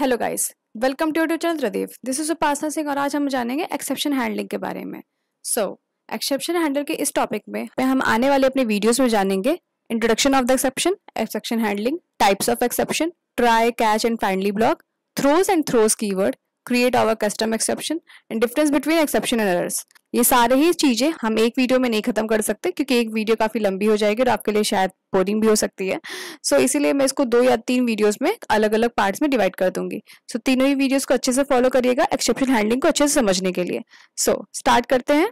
hello guys welcome to YouTube channel Pradeep this is Upasana Singh और आज हम जानेंगे एक्सेप्शन हैंडलिंग के बारे में सो एक्सेप्शन हैंडल के इस टॉपिक में हम आने वाले अपने वीडियोस में जानेंगे introduction of the exception exception handling types of exception try catch and finally block throws and throws keyword create our custom exception and difference between exception and errors ये सारे ही चीज़ें हम एक वीडियो में नहीं ख़त्म कर सकते क्योंकि एक वीडियो काफ़ी लंबी हो जाएगी और आपके लिए शायद बोरिंग भी हो सकती है सो so, इसीलिए मैं इसको दो या तीन वीडियोस में अलग अलग पार्ट्स में डिवाइड कर दूंगी सो so, तीनों ही वीडियोस को अच्छे से फॉलो करिएगा एक्सेप्शन हैंडलिंग को अच्छे से समझने के लिए सो so, स्टार्ट करते हैं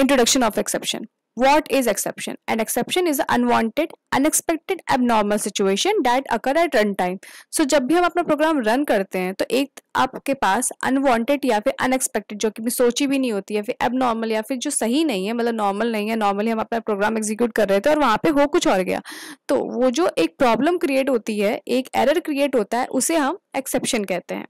introduction of exception what is exception and exception is unwanted unexpected abnormal situation that occur at run time so जब भी हम अपना प्रोग्राम रन करते हैं तो एक आपके पास अनवॉन्टेड या फिर अनएक्सपेक्टेड जो कि सोची भी नहीं होती है फिर एबनॉर्मल या फिर जो सही नहीं है मतलब नॉर्मल नहीं है नॉर्मली हम अपना प्रोग्राम एग्जीक्यूट कर रहे थे और वहाँ पे हो कुछ और गया तो वो जो एक प्रॉब्लम क्रिएट होती है एक एरर क्रिएट होता है उसे हम एक्सेप्शन कहते हैं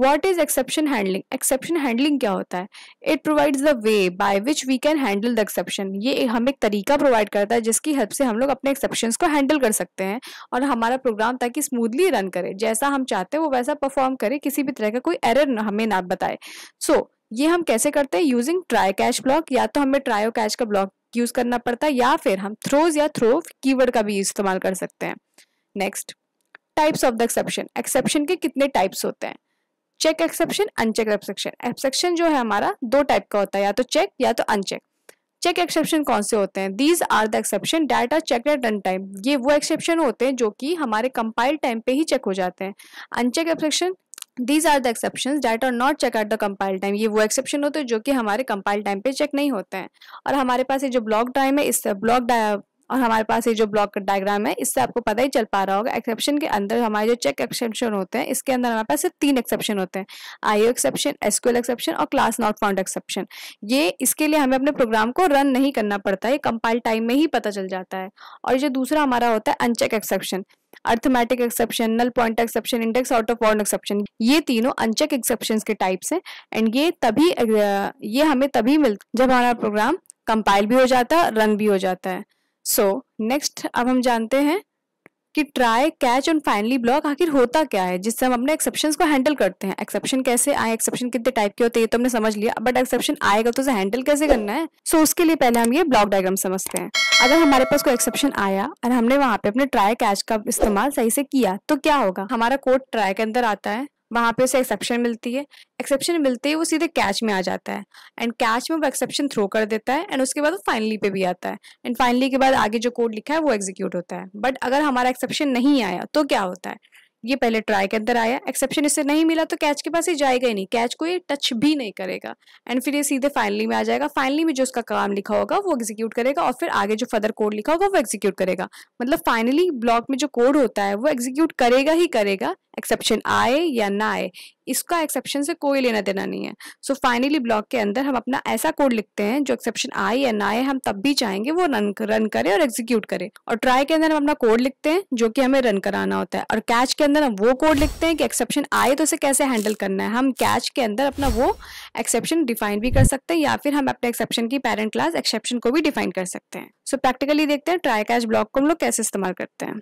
what is exception handling exception handling क्या होता है it provides the way by which we can handle the exception ये हम एक तरीका प्रोवाइड करता है जिसकी हेल्प से हम लोग अपने एक्सेप्शन को हैंडल कर सकते हैं और हमारा प्रोग्राम ताकि स्मूथली रन करे जैसा हम चाहते हैं वो वैसा परफॉर्म करे किसी भी तरह का कोई एरर हमें ना बताए सो so, ये हम कैसे करते हैं यूजिंग ट्राई कैश ब्लॉक या तो हमें ट्रायो कैश का ब्लॉक यूज करना पड़ता है या फिर हम थ्रोज या थ्रो कीवर्ड का भी इस्तेमाल कर सकते हैं next types of the exception exception के कितने टाइप्स होते हैं check exception uncheck exception exception जो है हमारा दो टाइप का होता है या तो चेक या तो अनचेक चेक एक्सेप्शन कौन से होते हैं these are the exception that check at run time ये वो एक्सेप्शन होते हैं जो कि हमारे कंपाइल टाइम पे ही चेक हो जाते हैं uncheck exception these are the exception that are not check at the compile time ये वो एक्सेप्शन होते हैं जो कि हमारे कंपाइल टाइम पे चेक नहीं होते हैं और हमारे पास ये जो ब्लॉक टाइम है इस ब्लॉक और हमारे पास ये जो ब्लॉक डायग्राम है इससे आपको पता ही चल पा रहा होगा एक्सेप्शन के अंदर हमारे जो चेक एक्सेप्शन होते हैं इसके अंदर हमारे पास सिर्फ तीन एक्सेप्शन होते हैं आईओ एक्सेप्शन एसक्यूएल एक्सेप्शन और क्लास नॉट फाउंड एक्सेप्शन ये इसके लिए हमें अपने प्रोग्राम को रन नहीं करना पड़ता है कंपाइल टाइम में ही पता चल जाता है और जो दूसरा हमारा होता है uncheck exception arithmetic exception null point exception index out of order exception ये तीनों अनचेक एक्सेप्शन के टाइप्स हैं एंड ये तभी ये हमें तभी मिलता जब हमारा प्रोग्राम कंपाइल भी हो जाता है रन भी हो जाता है सो so, नेक्स्ट अब हम जानते हैं कि try catch and finally block आखिर होता क्या है जिससे हम अपने एक्सेप्शन को हैंडल करते हैं एक्सेप्शन कैसे आए एक्सेप्शन कितने टाइप के होते हैं ये तो हमने समझ लिया बट एक्सेप्शन आएगा तो उसे हैंडल कैसे करना है सो so, उसके लिए पहले हम ये ब्लॉक डायग्राम समझते हैं अगर हमारे पास कोई एक्सेप्शन आया और हमने वहां पे अपने ट्राई कैच का इस्तेमाल सही से किया तो क्या होगा हमारा कोड ट्राई के अंदर आता है वहाँ पे उसे एक्सेप्शन मिलती है एक्सेप्शन मिलते ही वो सीधे कैच में आ जाता है एंड कैच में वो एक्सेप्शन थ्रो कर देता है एंड उसके बाद वो फाइनली पे भी आता है एंड फाइनली के बाद आगे जो कोड लिखा है वो एग्जीक्यूट होता है बट अगर हमारा एक्सेप्शन नहीं आया तो क्या होता है ये पहले ट्राई के अंदर आया एक्सेप्शन इसे नहीं मिला तो कैच के पास ही जाएगा ही नहीं कैच को ये टच भी नहीं करेगा एंड फिर ये सीधे फाइनली में आ जाएगा फाइनली में जो उसका काम लिखा होगा वो एग्जीक्यूट करेगा और फिर आगे जो फर्दर कोड लिखा होगा वो एग्जीक्यूट करेगा मतलब फाइनली ब्लॉक में जो कोड होता है वो एग्जीक्यूट करेगा ही करेगा एक्सेप्शन आए या ना आए इसका एक्सेप्शन से कोई लेना देना नहीं है सो फाइनली ब्लॉक के अंदर हम अपना ऐसा कोड लिखते हैं जो एक्सेप्शन आए या ना आए हम तब भी चाहेंगे वो रन रन करे और एग्जीक्यूट करे और ट्राई के अंदर हम अपना कोड लिखते हैं जो कि हमें रन कराना होता है और कैच के अंदर हम वो कोड लिखते हैं कि एक्सेप्शन आए तो उसे कैसे हैंडल करना है हम कैच के अंदर अपना वो एक्सेप्शन डिफाइन भी कर सकते हैं या फिर हम अपने एक्सेप्शन की पेरेंट क्लास एक्सेप्शन को भी डिफाइन कर सकते हैं सो so, प्रैक्टिकली देखते हैं ट्राई कैच ब्लॉक को हम लोग कैसे इस्तेमाल करते हैं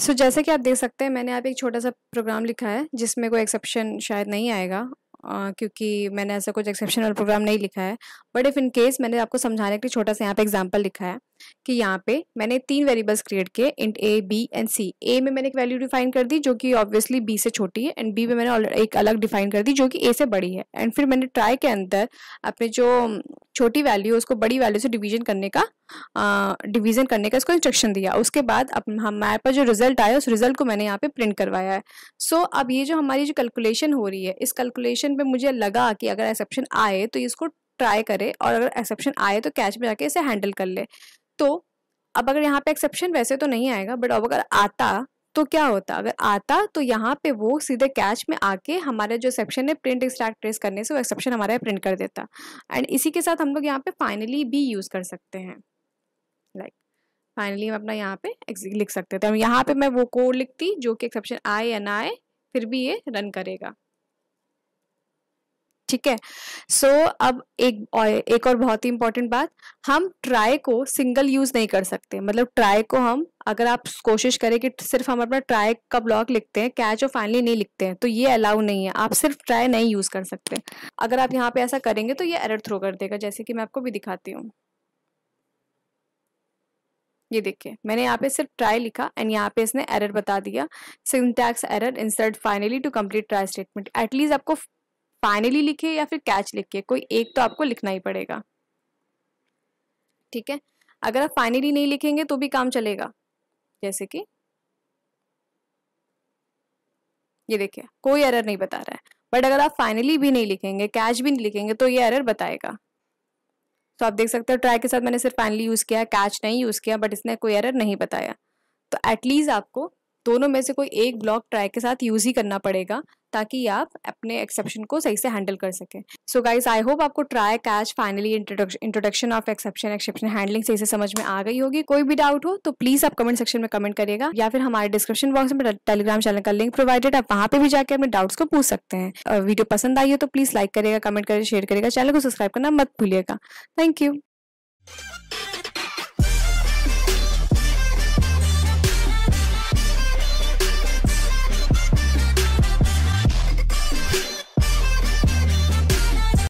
सो so, जैसे कि आप देख सकते हैं मैंने आप एक छोटा सा प्रोग्राम लिखा है जिसमें कोई एक्सेप्शन शायद नहीं आएगा आ, क्योंकि मैंने ऐसा कुछ एक्सेप्शनल प्रोग्राम नहीं लिखा है बट इफ़ इन केस मैंने आपको समझाने के लिए छोटा सा यहाँ पे एग्जांपल लिखा है कि यहाँ पे मैंने तीन वेरिएबल्स क्रिएट किए int a b and c a में मैंने एक वैल्यू डिफाइन कर दी जो कि ऑब्वियसली बी से छोटी है एंड बी में मैंने एक अलग डिफाइन कर दी जो कि ए से बड़ी है एंड फिर मैंने ट्राई के अंदर अपने जो छोटी वैल्यू उसको बड़ी वैल्यू से डिवीजन करने का डिवीजन करने का इसको इंस्ट्रक्शन दिया उसके बाद अब हमारे पास जो रिजल्ट आया उस रिजल्ट को मैंने यहाँ पे प्रिंट करवाया है सो so, अब ये जो हमारी जो कैलकुलेशन हो रही है इस कैलकुलेशन पे मुझे लगा कि अगर एक्सेप्शन आए तो इसको ट्राई करे और अगर एक्सेप्शन आए तो कैच में जाके इसे हैंडल कर ले तो अब अगर यहाँ पे एक्सेप्शन वैसे तो नहीं आएगा बट अब अगर आता तो क्या होता अगर आता तो यहाँ पे वो सीधे कैच में आके हमारे जो सेक्शन है प्रिंट एक्सट्रैक्ट ट्रेस करने से वो एक्सेप्शन हमारा प्रिंट कर देता एंड इसी के साथ हम लोग यहाँ पे फाइनली भी यूज़ कर सकते हैं लाइक like, फाइनली हम अपना यहाँ पे लिख सकते थे यहाँ पे मैं वो कोड लिखती जो कि एक्सेप्शन आए या ना आए फिर भी ये रन करेगा ठीक है सो अब एक और, एक और बहुत ही इंपॉर्टेंट बात हम ट्राई को सिंगल यूज नहीं कर सकते मतलब ट्राई को हम अगर आप कोशिश करें कि सिर्फ हम अपना ट्राई का ब्लॉग लिखते हैं कैच और फाइनली नहीं लिखते हैं तो ये अलाउ नहीं है आप सिर्फ ट्राई नहीं यूज कर सकते अगर आप यहाँ पे ऐसा करेंगे तो ये एरर थ्रो कर देगा जैसे कि मैं आपको भी दिखाती हूँ ये देखिए मैंने यहाँ पे सिर्फ ट्राई लिखा एंड यहाँ पे इसने एरर बता दिया syntax error insert finally to complete try statement at least आपको फाइनली लिखे या फिर कैच लिखे कोई एक तो आपको लिखना ही पड़ेगा ठीक है अगर आप फाइनली नहीं लिखेंगे तो भी काम चलेगा जैसे कि ये देखिए कोई एरर नहीं बता रहा है बट अगर आप फाइनली भी नहीं लिखेंगे कैच भी नहीं लिखेंगे तो ये एरर बताएगा तो आप देख सकते हो ट्राई के साथ मैंने सिर्फ फाइनली यूज़ किया कैच नहीं यूज़ किया बट इसने कोई एरर नहीं बताया तो एटलीस्ट आपको दोनों में से कोई एक ब्लॉक ट्राई के साथ यूज़ ही करना पड़ेगा ताकि आप अपने एक्सेप्शन को सही से हैंडल कर सकें सो गाइज आई होप आपको try catch finally introduction of exception exception handling सही से समझ में आ गई होगी कोई भी डाउट हो तो प्लीज आप कमेंट सेक्शन में कमेंट करिएगा या फिर हमारे डिस्क्रिप्शन बॉक्स में टेलीग्राम चैनल का लिंक प्रोवाइडेड आप वहाँ पे भी जाकर अपने डाउट्स को पूछ सकते हैं वीडियो पसंद आई हो तो प्लीज लाइक करेगा कमेंट करेगा शेयर करेगा चैनल को सब्सक्राइब करना मत भूलिएगा थैंक यू